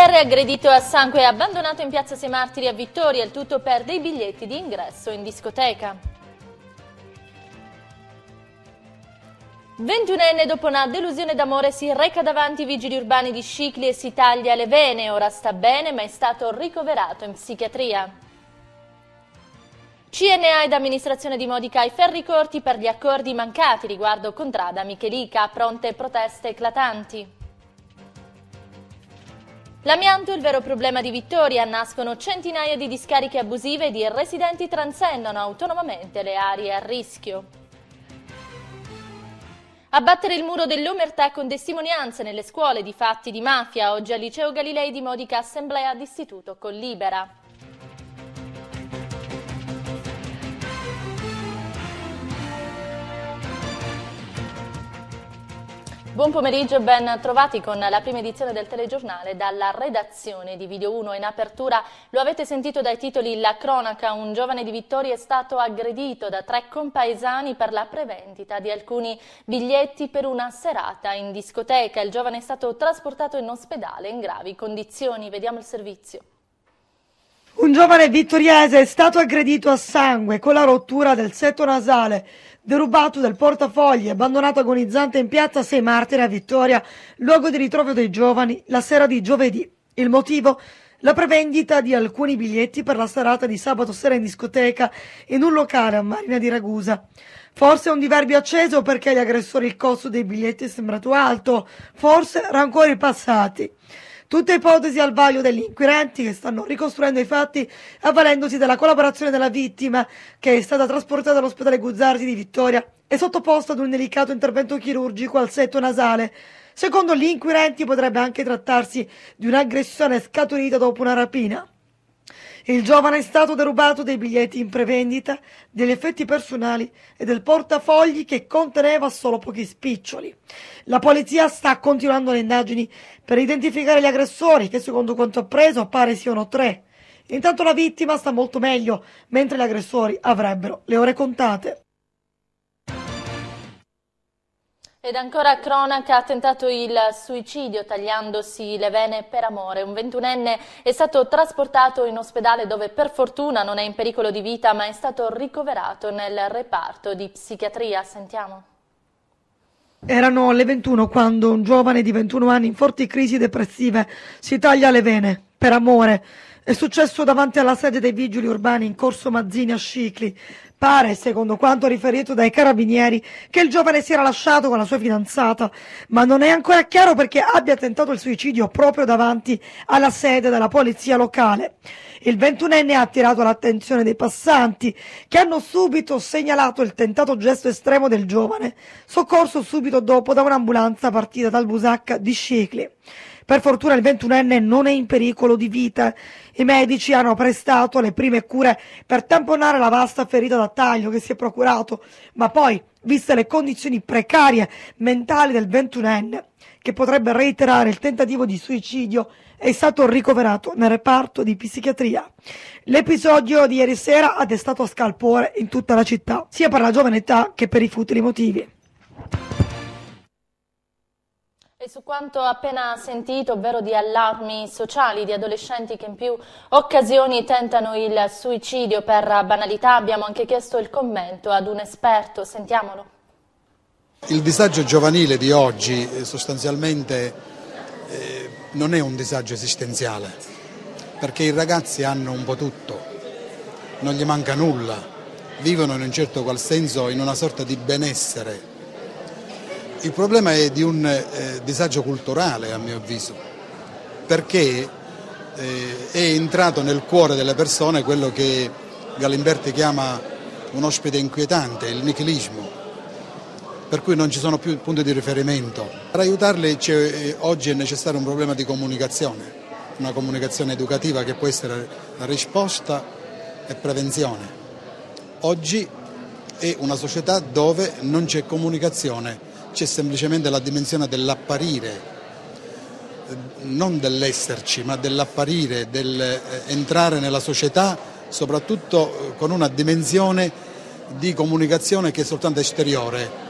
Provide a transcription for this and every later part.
L'IR aggredito a sangue e abbandonato in piazza Sei Martiri a Vittoria, il tutto per dei biglietti di ingresso in discoteca. 21enne dopo una delusione d'amore si reca davanti ai vigili urbani di Scicli e si taglia le vene, ora sta bene ma è stato ricoverato in psichiatria. CNA ed amministrazione di Modica ai ferri corti per gli accordi mancati riguardo Contrada Michelica, pronte proteste eclatanti. L'amianto è il vero problema di Vittoria, nascono centinaia di discariche abusive e i residenti transennano autonomamente le aree a rischio. Abbattere il muro dell'omertà con testimonianze nelle scuole di fatti di mafia, oggi al Liceo Galilei di Modica Assemblea d'Istituto con Libera. Buon pomeriggio ben trovati con la prima edizione del telegiornale dalla redazione di Video 1. In apertura lo avete sentito dai titoli La cronaca, un giovane di Vittoria è stato aggredito da tre compaesani per la prevendita di alcuni biglietti per una serata in discoteca. Il giovane è stato trasportato in ospedale in gravi condizioni. Vediamo il servizio giovane vittoriese è stato aggredito a sangue con la rottura del setto nasale, derubato dal portafogli, abbandonato agonizzante in piazza Sei Martire a Vittoria, luogo di ritrovo dei giovani, la sera di giovedì. Il motivo? La prevendita di alcuni biglietti per la serata di sabato sera in discoteca in un locale a Marina di Ragusa. Forse un diverbio acceso perché agli aggressori il costo dei biglietti è sembrato alto, forse rancori passati. Tutte ipotesi al vaglio degli inquirenti che stanno ricostruendo i fatti avvalendosi della collaborazione della vittima che è stata trasportata all'ospedale Guzzardi di Vittoria e sottoposta ad un delicato intervento chirurgico al setto nasale. Secondo gli inquirenti potrebbe anche trattarsi di un'aggressione scaturita dopo una rapina. Il giovane è stato derubato dei biglietti in prevendita, degli effetti personali e del portafogli che conteneva solo pochi spiccioli. La polizia sta continuando le indagini per identificare gli aggressori che secondo quanto appreso pare siano tre. Intanto la vittima sta molto meglio, mentre gli aggressori avrebbero le ore contate. Ed ancora cronaca ha tentato il suicidio tagliandosi le vene per amore. Un ventunenne è stato trasportato in ospedale dove per fortuna non è in pericolo di vita ma è stato ricoverato nel reparto di psichiatria. Sentiamo. Erano le 21 quando un giovane di 21 anni in forti crisi depressive si taglia le vene per amore. È successo davanti alla sede dei vigili urbani in corso Mazzini a Scicli. Pare, secondo quanto riferito dai carabinieri, che il giovane si era lasciato con la sua fidanzata, ma non è ancora chiaro perché abbia tentato il suicidio proprio davanti alla sede della polizia locale. Il ventunenne ha attirato l'attenzione dei passanti, che hanno subito segnalato il tentato gesto estremo del giovane, soccorso subito dopo da un'ambulanza partita dal Busacca di Scicli. Per fortuna il 21enne non è in pericolo di vita. I medici hanno prestato le prime cure per tamponare la vasta ferita da taglio che si è procurato, ma poi, viste le condizioni precarie mentali del 21enne, che potrebbe reiterare il tentativo di suicidio, è stato ricoverato nel reparto di psichiatria. L'episodio di ieri sera ha destato scalpore in tutta la città, sia per la giovane età che per i futili motivi su quanto appena sentito, ovvero di allarmi sociali di adolescenti che in più occasioni tentano il suicidio per banalità, abbiamo anche chiesto il commento ad un esperto, sentiamolo. Il disagio giovanile di oggi eh, sostanzialmente eh, non è un disagio esistenziale, perché i ragazzi hanno un po' tutto, non gli manca nulla, vivono in un certo qual senso in una sorta di benessere il problema è di un eh, disagio culturale a mio avviso, perché eh, è entrato nel cuore delle persone quello che Galimberti chiama un ospite inquietante, il nichilismo, per cui non ci sono più punti di riferimento. Per aiutarli eh, oggi è necessario un problema di comunicazione, una comunicazione educativa che può essere risposta e prevenzione. Oggi è una società dove non c'è comunicazione c'è semplicemente la dimensione dell'apparire, non dell'esserci, ma dell'apparire, dell'entrare eh, nella società, soprattutto eh, con una dimensione di comunicazione che è soltanto esteriore,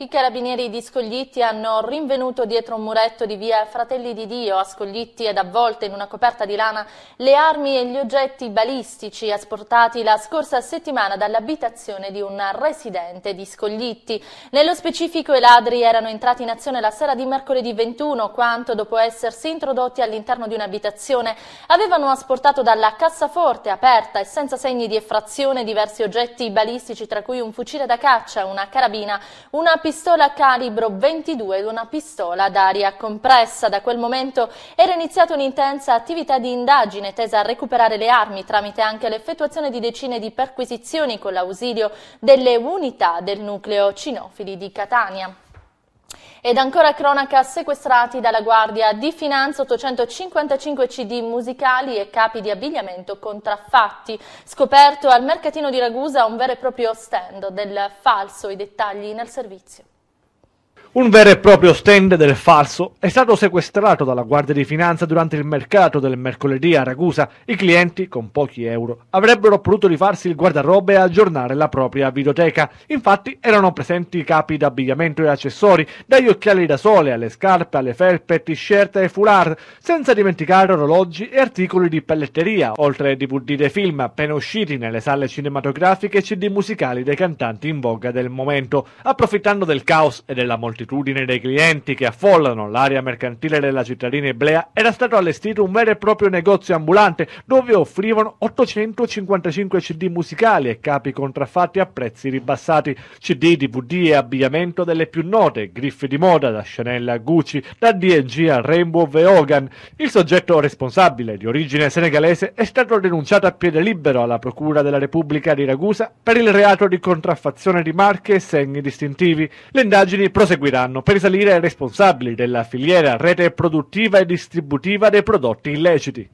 i carabinieri di Scoglitti hanno rinvenuto dietro un muretto di via Fratelli di Dio a Scoglitti ed avvolte in una coperta di lana le armi e gli oggetti balistici asportati la scorsa settimana dall'abitazione di un residente di Scoglitti. Nello specifico i ladri erano entrati in azione la sera di mercoledì 21 quanto dopo essersi introdotti all'interno di un'abitazione, avevano asportato dalla cassaforte aperta e senza segni di effrazione diversi oggetti balistici tra cui un fucile da caccia, una carabina, una pistola pistola calibro 22 ed una pistola d'aria compressa. Da quel momento era iniziata un'intensa attività di indagine tesa a recuperare le armi tramite anche l'effettuazione di decine di perquisizioni con l'ausilio delle unità del nucleo cinofili di Catania. Ed ancora cronaca sequestrati dalla Guardia di Finanza 855 CD musicali e capi di abbigliamento contraffatti. Scoperto al mercatino di Ragusa un vero e proprio stand del falso, i dettagli nel servizio. Un vero e proprio stand del falso è stato sequestrato dalla Guardia di Finanza durante il mercato del mercoledì a Ragusa. I clienti, con pochi euro, avrebbero potuto rifarsi il guardarobe e aggiornare la propria videoteca. Infatti erano presenti capi d'abbigliamento e accessori, dagli occhiali da sole alle scarpe, alle felpe, t-shirt e foulard, senza dimenticare orologi e articoli di pelletteria, oltre ai DVD dei film appena usciti nelle sale cinematografiche e CD musicali dei cantanti in voga del momento. Approfittando del caos e della moltitudine all'attitudine dei clienti che affollano l'area mercantile della cittadina eblea, era stato allestito un vero e proprio negozio ambulante dove offrivano 855 CD musicali e capi contraffatti a prezzi ribassati, CD, DVD e abbigliamento delle più note, griffe di moda da Chanel a Gucci, da D&G a Rainbow e Hogan. Il soggetto responsabile, di origine senegalese, è stato denunciato a piede libero alla Procura della Repubblica di Ragusa per il reato di contraffazione di marche e segni distintivi. Le indagini proseguiranno serviranno per risalire ai responsabili della filiera rete produttiva e distributiva dei prodotti illeciti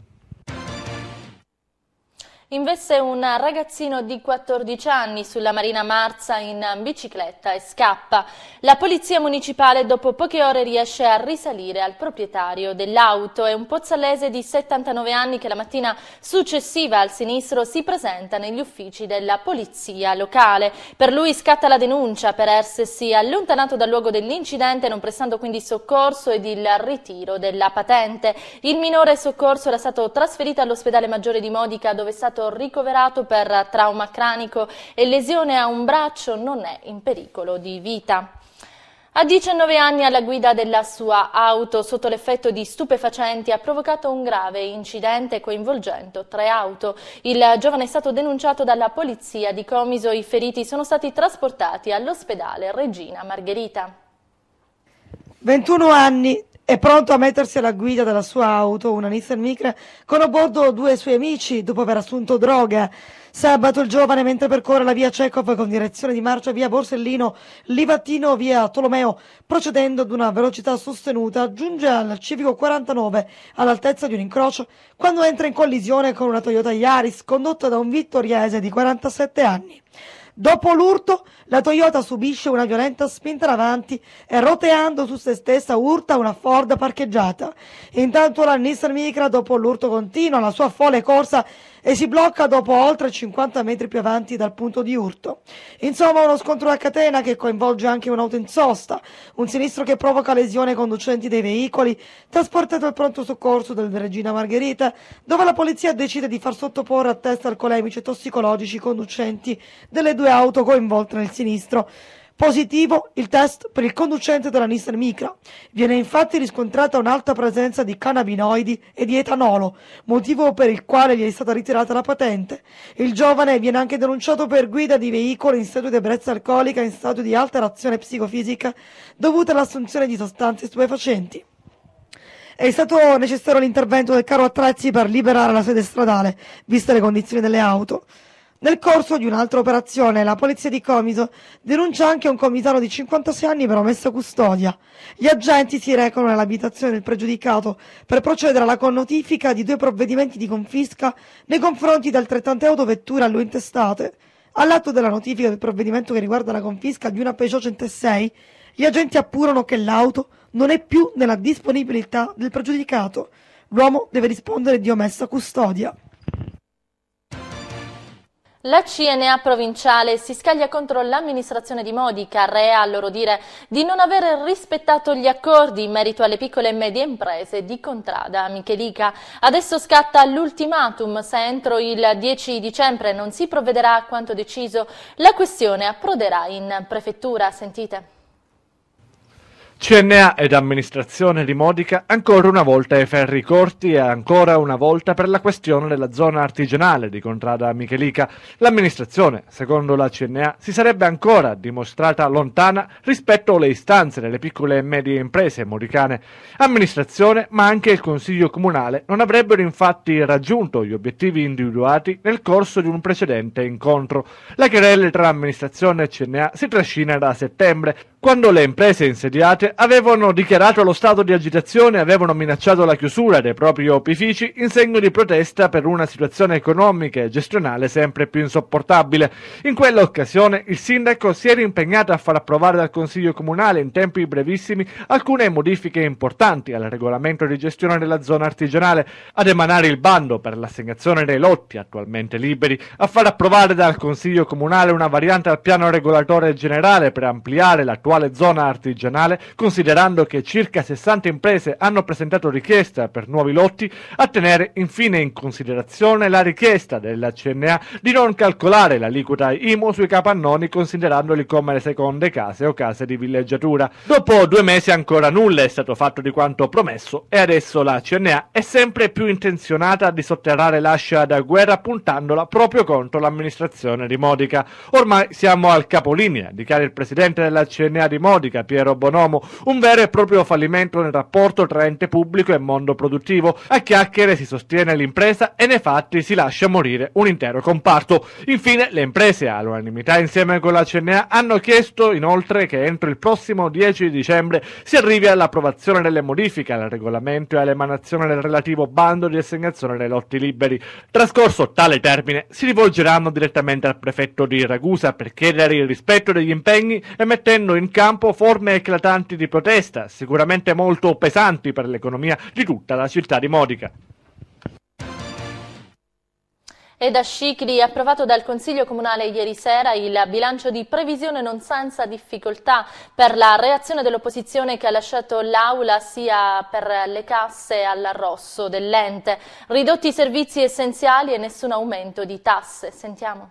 investe un ragazzino di 14 anni sulla Marina Marza in bicicletta e scappa. La polizia municipale dopo poche ore riesce a risalire al proprietario dell'auto. È un pozzallese di 79 anni che la mattina successiva al sinistro si presenta negli uffici della polizia locale. Per lui scatta la denuncia per essersi allontanato dal luogo dell'incidente non prestando quindi soccorso ed il ritiro della patente. Il minore soccorso era stato trasferito all'ospedale maggiore di Modica dove è stato ricoverato per trauma cranico e lesione a un braccio, non è in pericolo di vita. A 19 anni alla guida della sua auto sotto l'effetto di stupefacenti ha provocato un grave incidente coinvolgendo tre auto. Il giovane è stato denunciato dalla polizia di Comiso. I feriti sono stati trasportati all'ospedale Regina Margherita. 21 anni, è pronto a mettersi alla guida della sua auto, una Nissan Micra, con a bordo due suoi amici dopo aver assunto droga. Sabato il giovane, mentre percorre la via Cecov con direzione di marcia via Borsellino, Livatino via Tolomeo, procedendo ad una velocità sostenuta, giunge al civico 49 all'altezza di un incrocio quando entra in collisione con una Toyota Yaris condotta da un vittoriese di 47 anni. Dopo l'urto, la Toyota subisce una violenta spinta in avanti e roteando su se stessa urta una Ford parcheggiata. Intanto la Nissan Micra, dopo l'urto continua la sua folle corsa e si blocca dopo oltre 50 metri più avanti dal punto di urto. Insomma, uno scontro a catena che coinvolge anche un'auto in sosta, un sinistro che provoca lesione ai conducenti dei veicoli, trasportato al pronto soccorso del Regina Margherita, dove la polizia decide di far sottoporre a test alcolemici e tossicologici i conducenti delle due auto coinvolte nel sinistro. Positivo il test per il conducente della Nissan Micra. Viene infatti riscontrata un'alta presenza di cannabinoidi e di etanolo, motivo per il quale gli è stata ritirata la patente. Il giovane viene anche denunciato per guida di veicoli in stato di ebbrezza alcolica e in stato di alterazione psicofisica dovuta all'assunzione di sostanze stupefacenti. È stato necessario l'intervento del carro attrezzi per liberare la sede stradale, viste le condizioni delle auto. Nel corso di un'altra operazione, la polizia di Comiso denuncia anche un comitano di 56 anni per omessa custodia. Gli agenti si recano nell'abitazione del pregiudicato per procedere alla connotifica di due provvedimenti di confisca nei confronti di altrettante autovetture a lui intestate. All'atto della notifica del provvedimento che riguarda la confisca di una Peugeot 106, gli agenti appurano che l'auto non è più nella disponibilità del pregiudicato. L'uomo deve rispondere di omessa custodia. La CNA provinciale si scaglia contro l'amministrazione di Modica, rea a loro dire di non aver rispettato gli accordi in merito alle piccole e medie imprese di Contrada Michelica. Adesso scatta l'ultimatum, se entro il 10 dicembre non si provvederà a quanto deciso, la questione approderà in prefettura. Sentite. CNA ed amministrazione di Modica ancora una volta ai ferri corti e ancora una volta per la questione della zona artigianale di Contrada Michelica. L'amministrazione, secondo la CNA, si sarebbe ancora dimostrata lontana rispetto alle istanze delle piccole e medie imprese modicane. Amministrazione, ma anche il Consiglio Comunale non avrebbero infatti raggiunto gli obiettivi individuati nel corso di un precedente incontro. La querela tra amministrazione e CNA si trascina da settembre quando le imprese insediate avevano dichiarato lo stato di agitazione e avevano minacciato la chiusura dei propri opifici in segno di protesta per una situazione economica e gestionale sempre più insopportabile. In quell'occasione il sindaco si era impegnato a far approvare dal Consiglio Comunale in tempi brevissimi alcune modifiche importanti al regolamento di gestione della zona artigianale, ad emanare il bando per l'assegnazione dei lotti attualmente liberi, a far approvare dal Consiglio Comunale una variante al piano regolatore generale per ampliare l'attuale attuale zona artigianale, considerando che circa 60 imprese hanno presentato richiesta per nuovi lotti, a tenere infine in considerazione la richiesta della CNA di non calcolare l'aliquota IMU sui capannoni considerandoli come le seconde case o case di villeggiatura. Dopo due mesi ancora nulla è stato fatto di quanto promesso e adesso la CNA è sempre più intenzionata di sotterrare l'ascia da guerra puntandola proprio contro l'amministrazione di Modica. Ormai siamo al capolinea, dichiara il presidente della CNA DNA di Modica, Piero Bonomo, un vero e proprio fallimento nel rapporto tra ente pubblico e mondo produttivo. A chiacchiere si sostiene l'impresa e nei fatti si lascia morire un intero comparto. Infine, le imprese, all'unanimità insieme con la CNA, hanno chiesto inoltre che entro il prossimo 10 dicembre si arrivi all'approvazione delle modifiche al regolamento e all'emanazione del relativo bando di assegnazione dei lotti liberi. Trascorso tale termine, si rivolgeranno direttamente al prefetto di Ragusa per chiedere il rispetto degli impegni e mettendo in campo forme eclatanti di protesta, sicuramente molto pesanti per l'economia di tutta la città di Modica. E da Scicli, approvato dal Consiglio Comunale ieri sera, il bilancio di previsione non senza difficoltà per la reazione dell'opposizione che ha lasciato l'Aula sia per le casse all'arrosso dell'ente. Ridotti i servizi essenziali e nessun aumento di tasse. Sentiamo.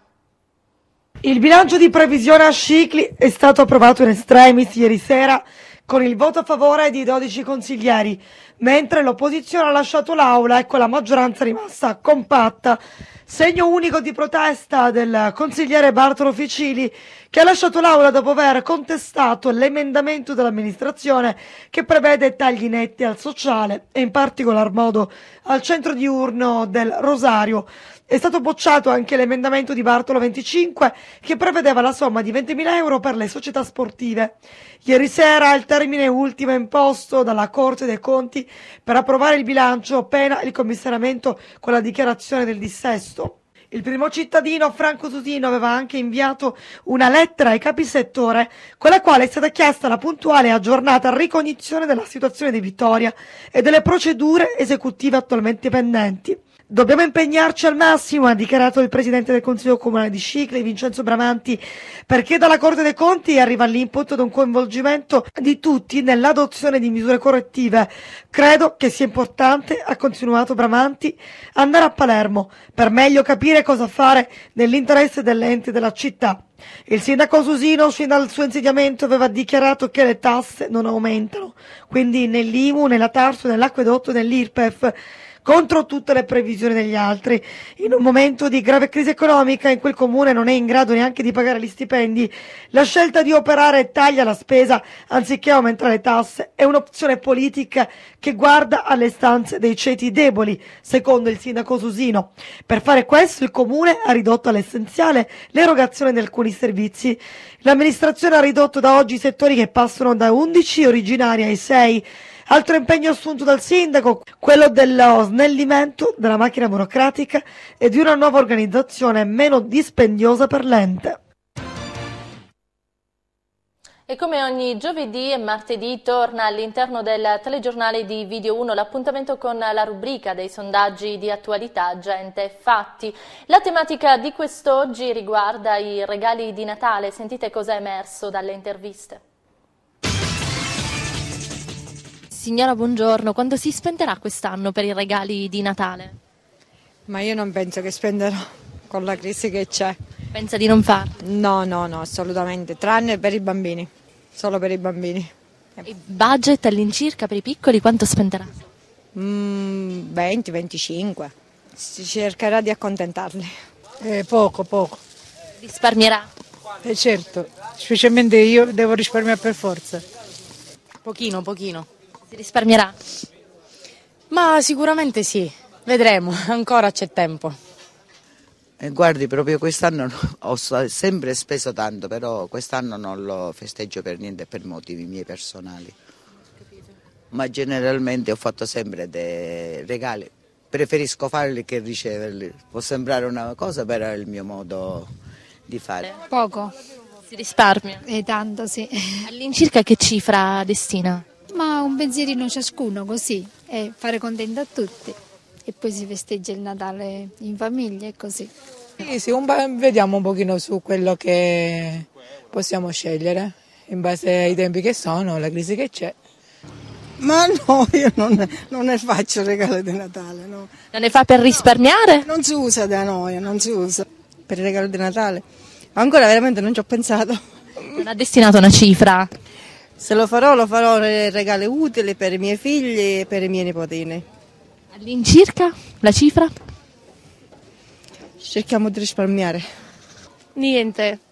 Il bilancio di previsione a Scicli è stato approvato in estremis ieri sera con il voto a favore di 12 consiglieri, mentre l'opposizione ha lasciato l'aula e con la maggioranza rimasta compatta. Segno unico di protesta del consigliere Bartolo Ficili che ha lasciato l'aula dopo aver contestato l'emendamento dell'amministrazione che prevede tagli netti al sociale e in particolar modo al centro diurno del Rosario. È stato bocciato anche l'emendamento di Bartolo 25 che prevedeva la somma di 20.000 euro per le società sportive. Ieri sera il termine ultimo imposto dalla Corte dei Conti per approvare il bilancio pena il commissariamento con la dichiarazione del dissesto. Il primo cittadino, Franco Tutino, aveva anche inviato una lettera ai capisettore con la quale è stata chiesta la puntuale e aggiornata ricognizione della situazione di Vittoria e delle procedure esecutive attualmente pendenti. Dobbiamo impegnarci al massimo, ha dichiarato il presidente del Consiglio Comunale di Scicli, Vincenzo Bramanti, perché dalla Corte dei Conti arriva l'input ad un coinvolgimento di tutti nell'adozione di misure correttive. Credo che sia importante, ha continuato Bramanti, andare a Palermo per meglio capire cosa fare nell'interesse dell'ente della città. Il sindaco Susino, sin dal suo insediamento, aveva dichiarato che le tasse non aumentano, quindi nell'IMU, nella TARSU, nell'acquedotto nell'IRPEF contro tutte le previsioni degli altri. In un momento di grave crisi economica in cui il comune non è in grado neanche di pagare gli stipendi, la scelta di operare taglia la spesa anziché aumentare le tasse è un'opzione politica che guarda alle stanze dei ceti deboli, secondo il sindaco Susino. Per fare questo il comune ha ridotto all'essenziale l'erogazione di alcuni servizi. L'amministrazione ha ridotto da oggi i settori che passano da 11 originari ai 6 Altro impegno assunto dal sindaco, quello dello snellimento della macchina burocratica e di una nuova organizzazione meno dispendiosa per l'ente. E come ogni giovedì e martedì torna all'interno del telegiornale di Video 1 l'appuntamento con la rubrica dei sondaggi di attualità Gente e Fatti. La tematica di quest'oggi riguarda i regali di Natale. Sentite cosa è emerso dalle interviste. Signora, buongiorno. Quando si spenderà quest'anno per i regali di Natale? Ma io non penso che spenderò con la crisi che c'è. Pensa di non farlo? No, no, no, assolutamente, tranne per i bambini, solo per i bambini. Il budget all'incirca per i piccoli quanto spenderà? Mm, 20, 25. Si cercherà di accontentarli. Eh, poco, poco. Risparmierà? Eh certo, specialmente io devo risparmiare per forza. Pochino, pochino. Si risparmierà? Ma sicuramente sì, vedremo, ancora c'è tempo. Eh, guardi, proprio quest'anno ho sempre speso tanto, però quest'anno non lo festeggio per niente per motivi miei personali. Capito. Ma generalmente ho fatto sempre dei regali, preferisco farli che riceverli. Può sembrare una cosa, però è il mio modo di fare. Poco. Si risparmia? E eh, tanto, sì. All'incirca che cifra destina? un pensierino ciascuno così e fare contento a tutti. E poi si festeggia il Natale in famiglia e così. Sì, sì un vediamo un pochino su quello che possiamo scegliere in base ai tempi che sono, alla crisi che c'è. Ma no, io non, non, ne faccio regalo di Natale. No. Non ne fa per risparmiare? No, non si usa da noi, non si usa per il regalo di Natale. Ancora veramente non ci ho pensato. Non ha destinato una cifra? Se lo farò, lo farò regale utile per i miei figli e per i miei nipotini. All'incirca la cifra? Cerchiamo di risparmiare. Niente,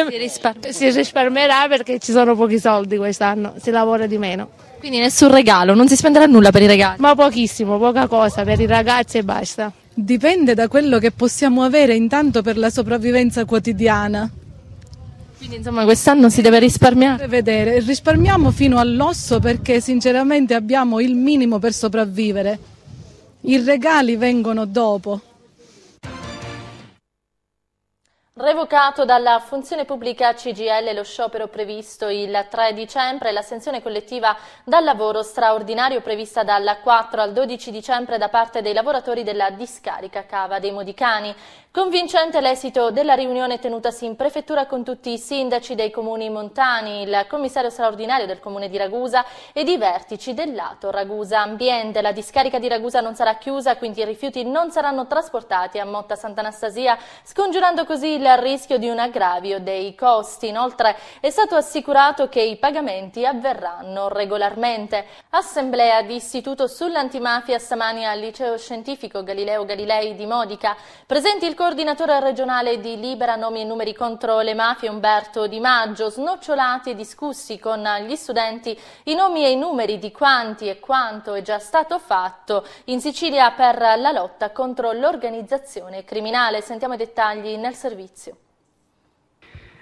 si, risparm- si risparmierà perché ci sono pochi soldi quest'anno, si lavora di meno. Quindi nessun regalo, non si spenderà nulla per i regali? Ma pochissimo, poca cosa per i ragazzi e basta. Dipende da quello che possiamo avere intanto per la sopravvivenza quotidiana. Quindi insomma quest'anno si deve risparmiare? Vedere. risparmiamo fino all'osso perché sinceramente abbiamo il minimo per sopravvivere. I regali vengono dopo. Revocato dalla funzione pubblica CGL lo sciopero previsto il 3 dicembre e l'assenzione collettiva dal lavoro straordinario prevista dal 4 al 12 dicembre da parte dei lavoratori della discarica Cava dei Modicani. Convincente l'esito della riunione tenutasi in prefettura con tutti i sindaci dei comuni montani, il commissario straordinario del comune di Ragusa ed i vertici del lato Ragusa Ambiente. La discarica di Ragusa non sarà chiusa, quindi i rifiuti non saranno trasportati a Motta Sant'Anastasia, scongiurando così il rischio di un aggravio dei costi. Inoltre è stato assicurato che i pagamenti avverranno regolarmente. Assemblea di istituto sull'antimafia stamani al liceo scientifico Galileo Galilei di Modica. Presenti il coordinatore regionale di Libera Nomi e Numeri contro le mafie Umberto Di Maggio, snocciolati e discussi con gli studenti i nomi e i numeri di quanti e quanto è già stato fatto in Sicilia per la lotta contro l'organizzazione criminale. Sentiamo i dettagli nel servizio.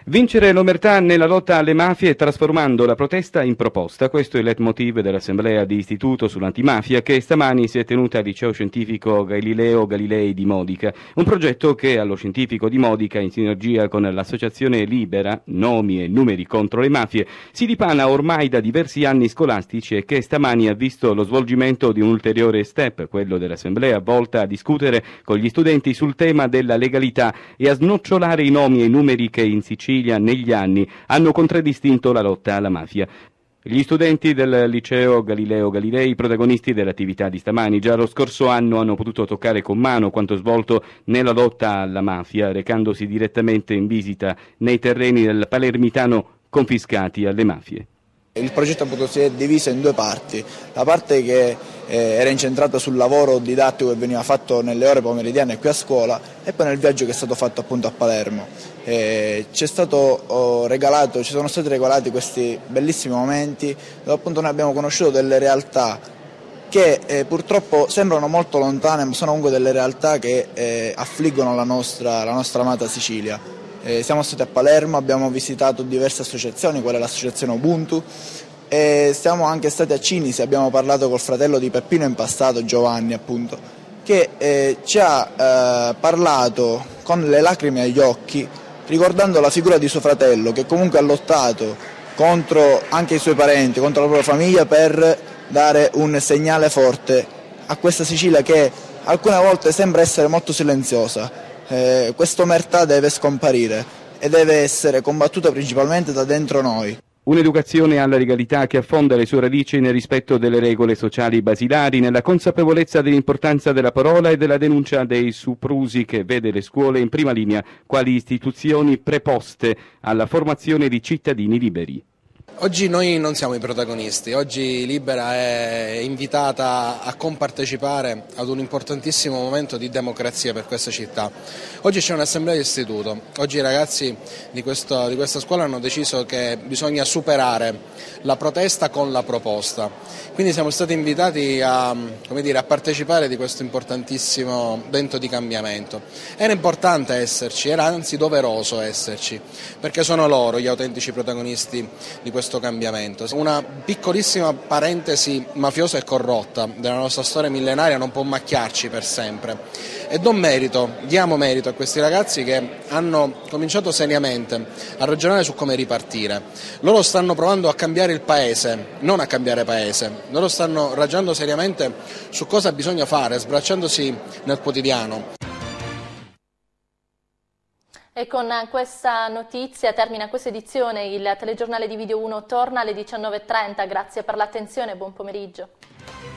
Vincere l'omertà nella lotta alle mafie trasformando la protesta in proposta, questo è il leitmotiv dell'assemblea di istituto sull'antimafia che stamani si è tenuta al liceo scientifico Galileo Galilei di Modica, un progetto che allo scientifico di Modica in sinergia con l'associazione Libera, nomi e numeri contro le mafie, si dipana ormai da diversi anni scolastici e che stamani ha visto lo svolgimento di un ulteriore step, quello dell'assemblea volta a discutere con gli studenti sul tema della legalità e a snocciolare i nomi e i numeri che in Sicilia Sicilia negli anni hanno contraddistinto la lotta alla mafia. Gli studenti del liceo Galileo Galilei, protagonisti dell'attività di stamani, già lo scorso anno hanno potuto toccare con mano quanto svolto nella lotta alla mafia, recandosi direttamente in visita nei terreni del palermitano confiscati alle mafie. Il progetto appunto, si è diviso in due parti, la parte che eh, era incentrata sul lavoro didattico che veniva fatto nelle ore pomeridiane qui a scuola e poi nel viaggio che è stato fatto appunto, a Palermo. Eh, ci, regalato, ci sono stati regalati questi bellissimi momenti dove appunto noi abbiamo conosciuto delle realtà che eh, purtroppo sembrano molto lontane ma sono comunque delle realtà che eh, affliggono la nostra, la nostra, amata Sicilia. Eh, siamo stati a Palermo, abbiamo visitato diverse associazioni, quella è l'associazione Ubuntu, e siamo anche stati a Cinisi, abbiamo parlato col fratello di Peppino in passato, Giovanni appunto, che eh, ci ha eh, parlato con le lacrime agli occhi ricordando la figura di suo fratello che comunque ha lottato contro anche i suoi parenti, contro la propria famiglia per dare un segnale forte a questa Sicilia che alcune volte sembra essere molto silenziosa. Eh, questa omertà deve scomparire e deve essere combattuta principalmente da dentro noi. Un'educazione alla legalità che affonda le sue radici nel rispetto delle regole sociali basilari, nella consapevolezza dell'importanza della parola e della denuncia dei suprusi che vede le scuole in prima linea quali istituzioni preposte alla formazione di cittadini liberi. Oggi noi non siamo i protagonisti, oggi Libera è invitata a compartecipare ad un importantissimo momento di democrazia per questa città. Oggi c'è un'assemblea di istituto, oggi i ragazzi di, questo, di, questa scuola hanno deciso che bisogna superare la protesta con la proposta, quindi siamo stati invitati a, dire, a partecipare di questo importantissimo evento di cambiamento. Era importante esserci, era anzi doveroso esserci, perché sono loro gli autentici protagonisti di questo questo cambiamento. Una piccolissima parentesi mafiosa e corrotta della nostra storia millenaria non può macchiarci per sempre. E do merito, diamo merito a questi ragazzi che hanno cominciato seriamente a ragionare su come ripartire. Loro stanno provando a cambiare il paese, non a cambiare paese. Loro stanno ragionando seriamente su cosa bisogna fare, sbracciandosi nel quotidiano. E con questa notizia termina questa edizione. Il telegiornale di Video 1 torna alle 19.30. Grazie per l'attenzione e buon pomeriggio.